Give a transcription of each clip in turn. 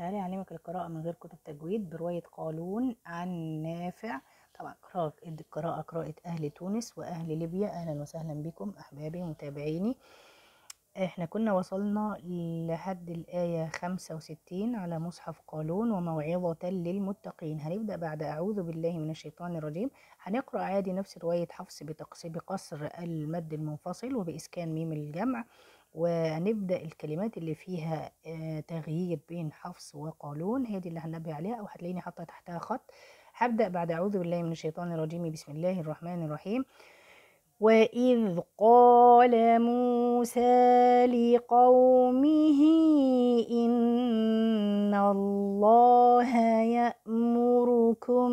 تعالى أعلمك القراءة من غير كتب تجويد برواية قالون عن نافع طبعا قراءة القراءة قراءة أهل تونس وأهل ليبيا أهلا وسهلا بكم أحبابي متابعيني احنا كنا وصلنا لحد الآية خمسة وستين على مصحف قالون وموعظة للمتقين هنبدأ بعد أعوذ بالله من الشيطان الرجيم هنقرأ عادي نفس رواية حفص بقصر المد المنفصل وبإسكان ميم الجمع وهنبدأ الكلمات اللي فيها آه، تغيير بين حفص وقالون هي دي اللي هنبه عليها أو هتلاقيني حاطة تحتها خط هبدأ بعد أعوذ بالله من الشيطان الرجيم بسم الله الرحمن الرحيم وإذ قال موسى لقومه إن الله يأمركم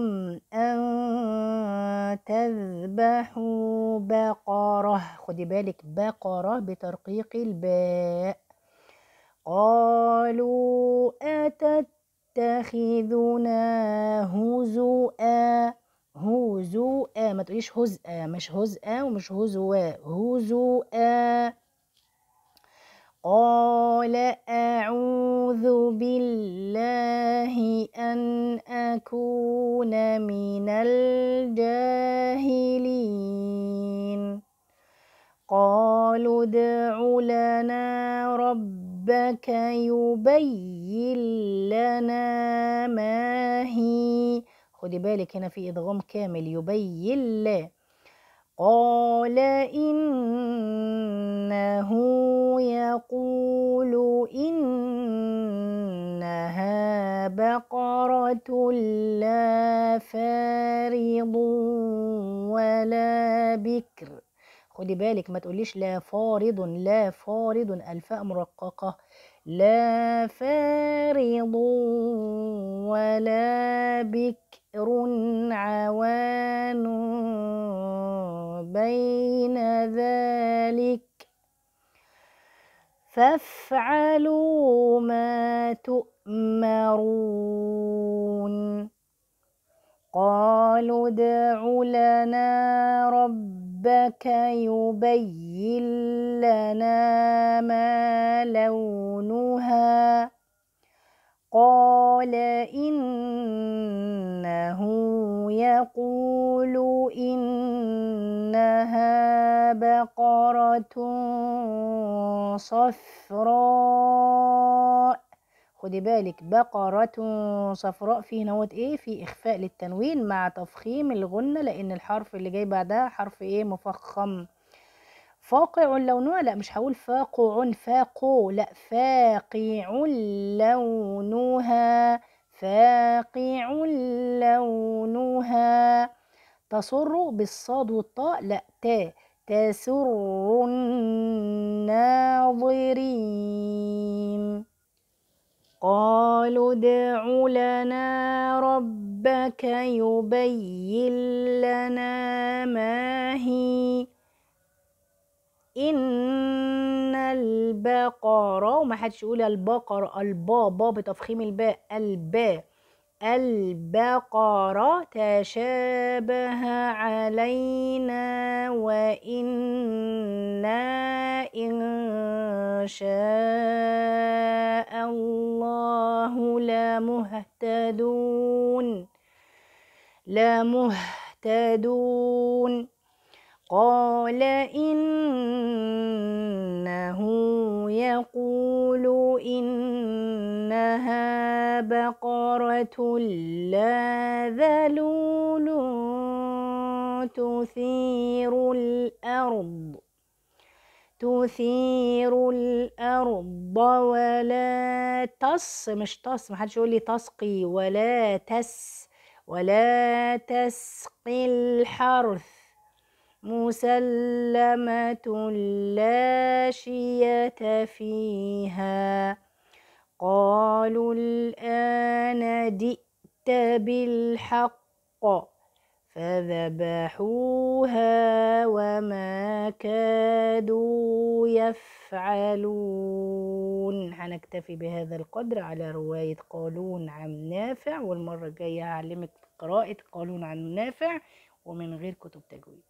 أن تذبحوا بقرة خدي بالك بقرة بترقيق الباء قالوا أتتخذنا هزؤا هزؤا ما تقوليش هزءا مش هزءا ومش هزوا هزؤا قال أعوذ بالله أن أكون من الجاهلين ادع لنا ربك يبين لنا ما هي خدي بالك هنا في ادغام كامل يبين لا قال انه يقول انها بقره لا فارض ولا بكر خدي بالك ما تقوليش لا فارض لا فارض الفاء مرققه لا فارض ولا بكر عوان بين ذلك فافعلوا ما تؤمرون قالوا ادع لنا رب ربك يبين لنا ما لونها قال إنه يقول إنها بقرة صفراء خدي بالك بقرة صفراء في نوت ايه في اخفاء للتنوين مع تفخيم الغنة لان الحرف اللي جاي بعدها حرف ايه مفخم فاقع لونها لا مش هقول فاقع فاقو لا فاقع لونها فاقع لونها تسر بالصاد والطاء لا تا تسر الناظرين قالوا ادع لنا ربك يبين لنا ما هي إن البقرة وما حدش يقول البقرة الباء باء بتفخيم الباء الباء البقرة تشابه علينا وإنا إن شاء الله لا مهتدون لا مهتدون قال إنه يقول إنها بقرة لا ذلول تثير الأرض تثير الأرض ولا تص مش تص محدش يقول لي تسقي ولا تس ولا تسقي الحرث مسلمة لا شية فيها قالوا الآن جئت بالحق فذبحوها وما كادوا يفعلون هنكتفي بهذا القدر على رواية قالون عن نافع والمرة الجاية هعلمك قراءة قالون عن نافع ومن غير كتب تجويد